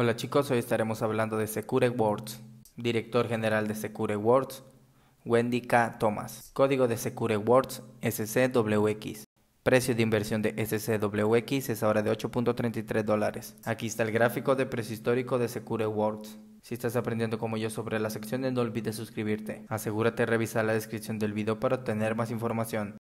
Hola chicos, hoy estaremos hablando de Secure Words. Director General de Secure Words, Wendy K. Thomas. Código de Secure Words, SCWX. Precio de inversión de SCWX es ahora de 8.33 dólares. Aquí está el gráfico de precio histórico de Secure Words. Si estás aprendiendo como yo sobre la sección, no olvides suscribirte. Asegúrate de revisar la descripción del video para obtener más información.